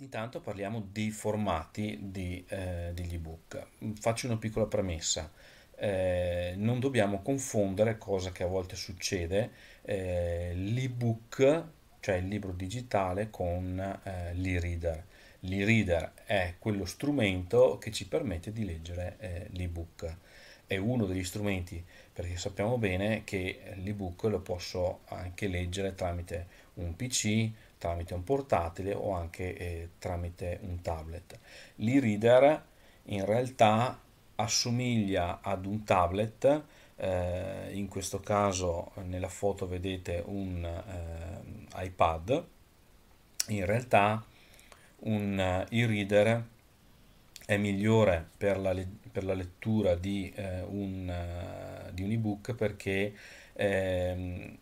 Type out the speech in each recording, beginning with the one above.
Intanto parliamo di formati di, eh, degli ebook. Faccio una piccola premessa. Eh, non dobbiamo confondere, cosa che a volte succede, eh, l'ebook, cioè il libro digitale, con eh, l'e-reader. L'e-reader è quello strumento che ci permette di leggere eh, l'ebook è uno degli strumenti perché sappiamo bene che l'ebook lo posso anche leggere tramite un PC, tramite un portatile o anche eh, tramite un tablet. L'e-reader in realtà assomiglia ad un tablet, eh, in questo caso nella foto vedete un eh, iPad, in realtà un eh, e-reader è migliore per la, per la lettura di, eh, un, eh, di, un, ebook perché ehm,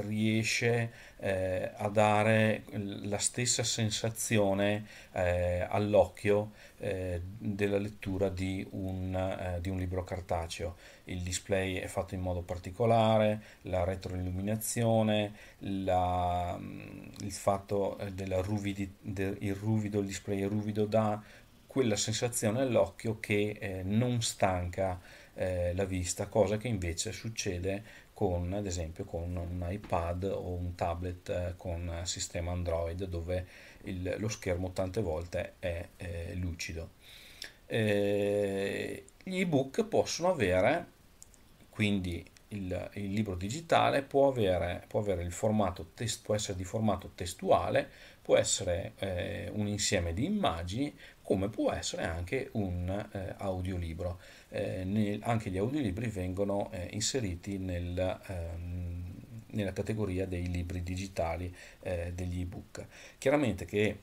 riesce eh, a dare la stessa sensazione eh, all'occhio eh, della lettura di un, eh, di un, libro cartaceo. Il display è fatto in modo particolare, la retroilluminazione, la, mm, il fatto eh, della ruvidi, del, il ruvido, il display è ruvido dà quella sensazione all'occhio che eh, non stanca la vista, cosa che invece succede con ad esempio con un iPad o un tablet eh, con sistema Android dove il, lo schermo tante volte è eh, lucido. Eh, gli ebook possono avere, quindi il, il libro digitale può avere, può, avere test, può essere di formato testuale, può essere eh, un insieme di immagini, come può essere anche un eh, audiolibro. Eh, nel, anche gli audiolibri vengono eh, inseriti nel, ehm, nella categoria dei libri digitali eh, degli ebook. Chiaramente che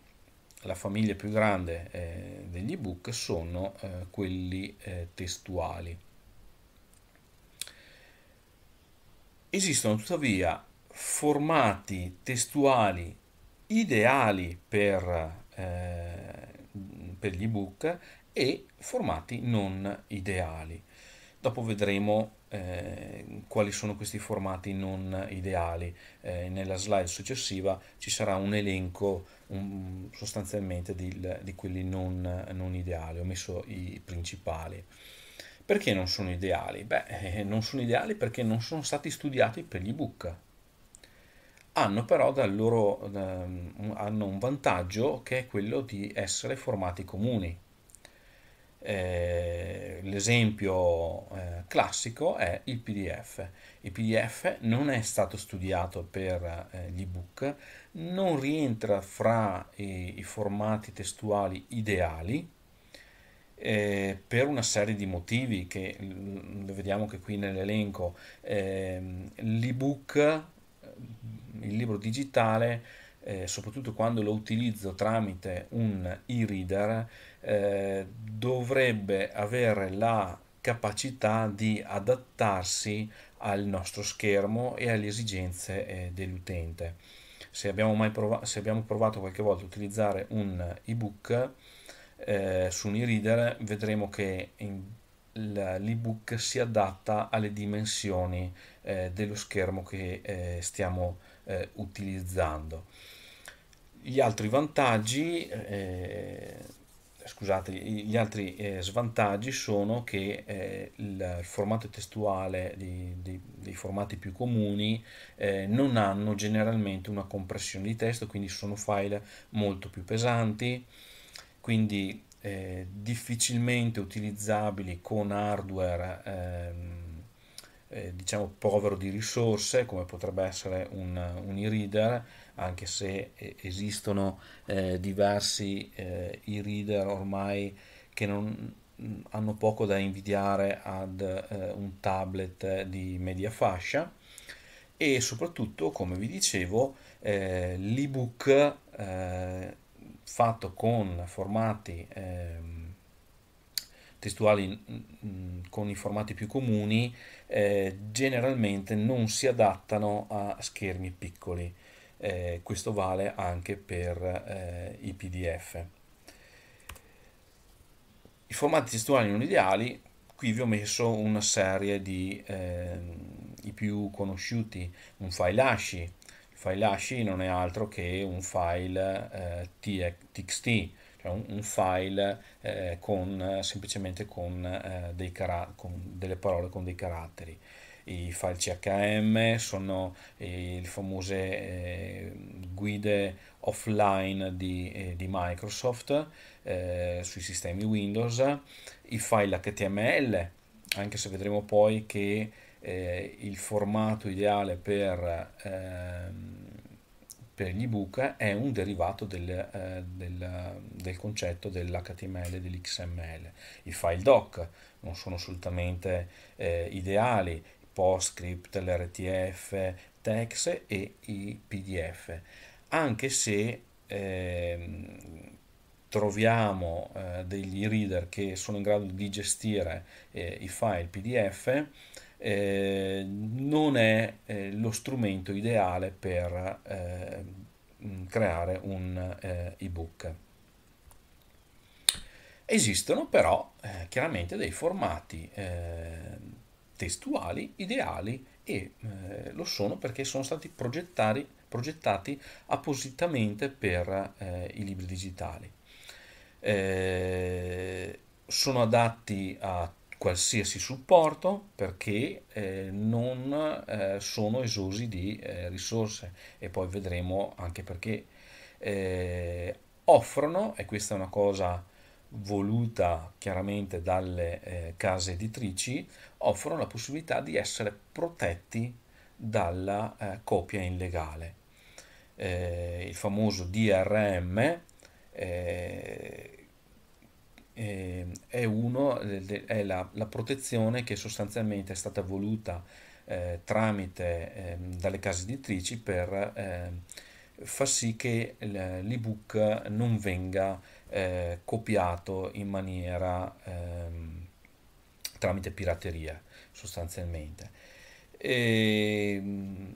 la famiglia più grande eh, degli ebook sono eh, quelli testuali. Esistono tuttavia formati testuali ideali per per gli ebook e formati non ideali. Dopo vedremo eh, quali sono questi formati non ideali. Eh, nella slide successiva ci sarà un elenco un, sostanzialmente di, di quelli non, non, ideali, ho messo i principali. Perché non sono ideali? Beh, eh, non sono ideali perché non sono stati studiati per gli ebook, hanno però loro, ehm, hanno un vantaggio che è quello di essere formati comuni. Eh, l'esempio eh, classico è il PDF. Il PDF non è stato studiato per eh, gli ebook, non rientra fra i, i formati testuali ideali eh, per una serie di motivi che mm, vediamo che qui nell'elenco. Ehm, l'ebook il libro digitale, eh, soprattutto quando lo utilizzo tramite un e-reader, eh, dovrebbe avere la capacità di adattarsi al nostro schermo e alle esigenze eh, dell'utente. Se abbiamo, mai provato, se abbiamo provato qualche volta a utilizzare un ebook eh, su un e-reader, vedremo che in l'ebook si adatta alle dimensioni eh, dello schermo che eh, stiamo eh, utilizzando. Gli altri vantaggi, eh, scusate, gli altri eh, svantaggi sono che eh, il formato testuale di, di, dei formati più comuni non hanno generalmente una compressione di testo, quindi sono file molto più pesanti, quindi eh, difficilmente utilizzabili con hardware ehm, eh, diciamo povero di risorse come potrebbe essere un, un e-reader anche se eh, esistono eh, diversi eh, e-reader ormai che non, hanno poco da invidiare ad eh, un tablet di media fascia e soprattutto, come vi dicevo, eh, l'ebook eh, fatto con formati ehm, testuali mh, mm, mm, con i formati più comuni eh, generalmente non si adattano a schermi piccoli. Eh, questo vale anche per eh, i PDF. I formati testuali non ideali, qui vi ho messo una serie di eh, i più conosciuti, un file ASCII, file ASCII non è altro che un file eh, txt, cioè un, un file eh, con, semplicemente con, eh, dei con delle parole, con dei caratteri. I file CHM sono eh, le famose eh, guide offline di, eh, di Microsoft sui sistemi Windows, i file HTML, anche se vedremo poi che eh, il formato ideale per, ehm, per gli ebook è un derivato del, eh, del, del concetto dell'HTML e dell'XML. I file doc non sono assolutamente eh, ideali, PostScript, l'RTF, TEX e i PDF, anche se ehm, troviamo eh, degli reader che sono in grado di gestire eh, i file PDF, eh, non è eh, lo strumento ideale per eh, mm, creare un eh, ebook. Esistono però eh, chiaramente dei formati eh, testuali ideali e lo sono perché sono stati progettati, progettati appositamente per i libri digitali. sono adatti a qualsiasi supporto perché eh, non eh, sono esosi di eh, risorse e poi vedremo anche perché eh, offrono, e questa è una cosa voluta chiaramente dalle eh, case editrici, offrono la possibilità di essere protetti dalla eh, copia illegale. il famoso DRM eh, è, uno, è la, la, protezione che sostanzialmente è stata voluta eh, tramite eh, dalle case editrici per ehm, far sì che l'ebook non venga eh, copiato in maniera ehm, tramite pirateria sostanzialmente. E, ehm,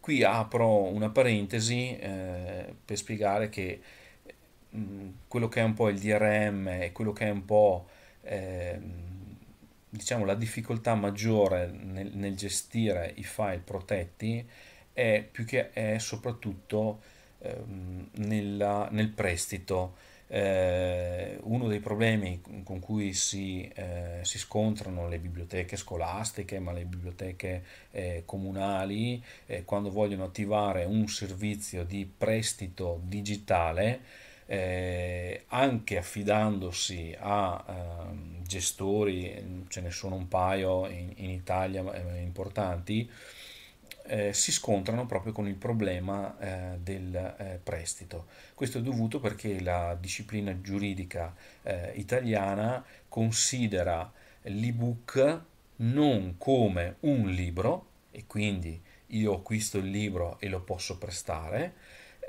qui apro una parentesi eh, per spiegare che Mm, quello che è un po' il DRM e quello che è un po' eh, diciamo la difficoltà maggiore nel, nel, gestire i file protetti è più che è soprattutto eh, nella, nel prestito. Eh, uno dei problemi con cui si, eh, si, scontrano le biblioteche scolastiche, ma le biblioteche eh, comunali, quando vogliono attivare un servizio di prestito digitale, eh, anche affidandosi a eh, gestori, ce ne sono un paio in, in Italia eh, importanti, eh, si scontrano proprio con il problema eh, del eh, prestito. Questo è dovuto perché la disciplina giuridica italiana considera l'ebook non come un libro e quindi io acquisto il libro e lo posso prestare,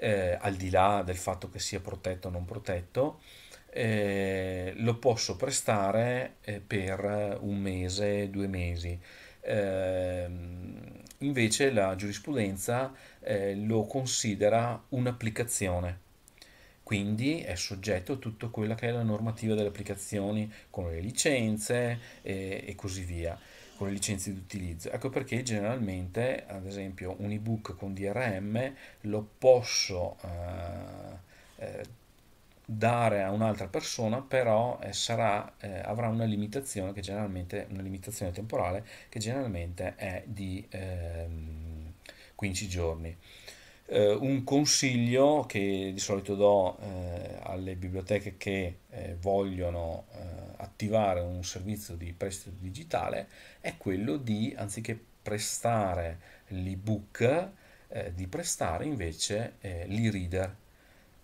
eh, al di là del fatto che sia protetto o non protetto, eh, lo posso prestare eh, per un mese, due mesi. Ehm, invece la giurisprudenza eh, lo considera un'applicazione, quindi è soggetto a tutta quella che è la normativa delle applicazioni, come le licenze eh, e così via con le licenze di utilizzo. Ecco perché generalmente, ad esempio, un ebook con DRM lo posso eh, eh, dare a un'altra persona, però eh, sarà, eh, avrà una limitazione, che generalmente, una limitazione temporale che generalmente è di 15 ehm, giorni. Uh, un consiglio che di solito do uh, alle biblioteche che uh, vogliono attivare un servizio di prestito digitale è quello di, anziché prestare l'ebook, eh, di prestare invece eh, l'e-reader.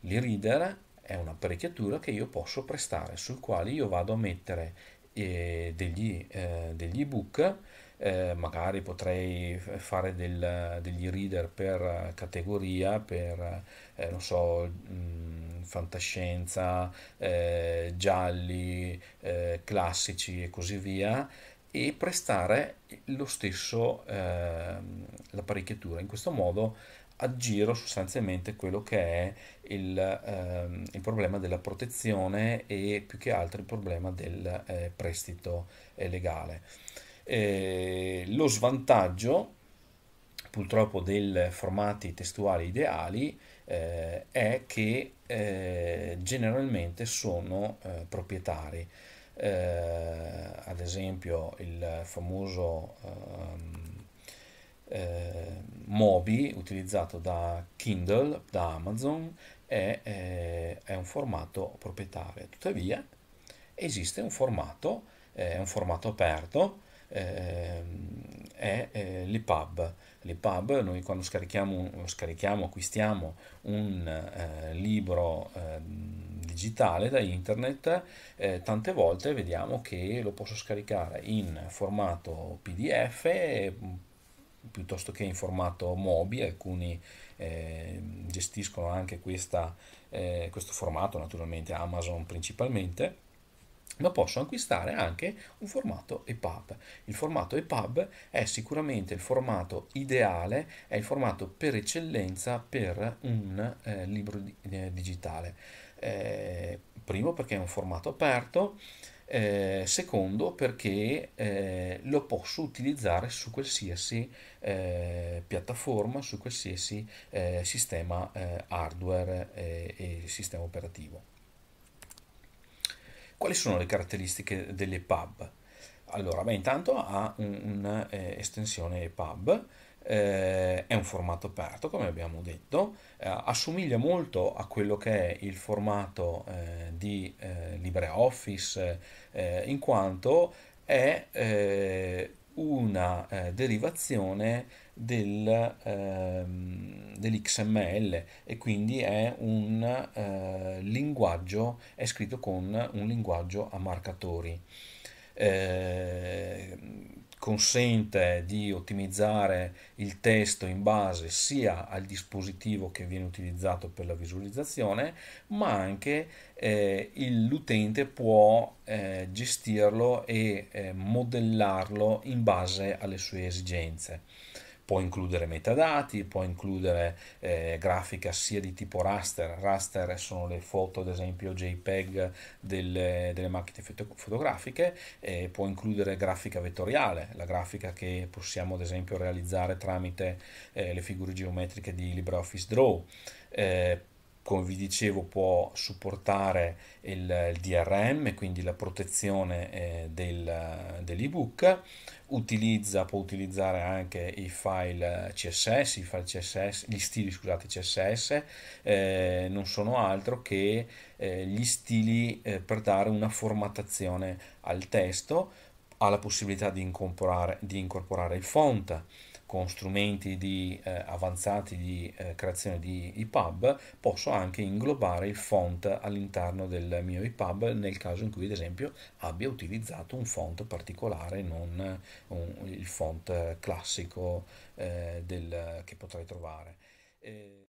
L'e-reader è un'apparecchiatura che io posso prestare, sul quale io vado a mettere eh, degli, eh, degli ebook eh, magari potrei fare del, degli reader per categoria, per eh, non so, mh, mhmm, fantascienza, eh, gialli, eh, classici e così via e prestare lo stesso ehm, l'apparecchiatura. In questo modo aggiro sostanzialmente quello che è il, ehm, il, problema della protezione e più che altro il problema del eh, prestito eh, legale eh, lo svantaggio purtroppo dei formati testuali ideali eh, è che eh, generalmente sono eh, proprietari. Eh, ad esempio il famoso ehm, eh, Mobi utilizzato da Kindle, da Amazon, è, è un formato proprietario. Tuttavia esiste un formato, è un formato aperto, Ehm, è eh, l'EPUB. L'EPUB, noi quando scarichiamo, scarichiamo acquistiamo un eh, libro eh, digitale da internet, eh, tante volte vediamo che lo posso scaricare in formato PDF piuttosto che in formato MOBI, alcuni ehm, gestiscono anche questa, eh, questo formato, naturalmente Amazon principalmente ma posso acquistare anche un formato EPUB. Il formato EPUB è sicuramente il formato ideale, è il formato per eccellenza per un eh, libro di, eh, digitale. Eh, primo perché è un formato aperto, eh, secondo perché eh, lo posso utilizzare su qualsiasi eh, piattaforma, su qualsiasi sistema hardware e sistema operativo. Quali sono le caratteristiche delle pub? Allora, beh, intanto ha un'estensione un, eh, pub, eh, è un formato aperto, come abbiamo detto, eh, assomiglia molto a quello che è il formato eh, di eh, LibreOffice, eh, in quanto è una derivazione del, ehm, dell'XML e quindi è un eh, linguaggio, è scritto con un linguaggio a marcatori. Eh, consente di ottimizzare il testo in base sia al dispositivo che viene utilizzato per la visualizzazione, ma anche eh, il, l'utente può eh, gestirlo e eh, modellarlo in base alle sue esigenze può includere metadati, può includere eh, grafica sia di tipo raster, raster sono le foto ad esempio JPEG delle, delle macchine fotografiche, eh, può includere grafica vettoriale, la grafica che possiamo ad esempio realizzare tramite eh, le figure geometriche di LibreOffice Draw. Eh, come vi dicevo può supportare il, il DRM, quindi la protezione eh, del, dell'ebook, utilizza, può utilizzare anche i file CSS, i file CSS gli stili scusate, CSS, eh, non sono altro che eh, gli stili eh, per dare una formattazione al testo, ha la possibilità di incorporare, di incorporare il font, con strumenti di, eh, avanzati di eh, creazione di EPUB, posso anche inglobare il font all'interno del mio EPUB nel caso in cui ad esempio abbia utilizzato un font particolare, non un, il font classico eh, del, che potrei trovare. Eh,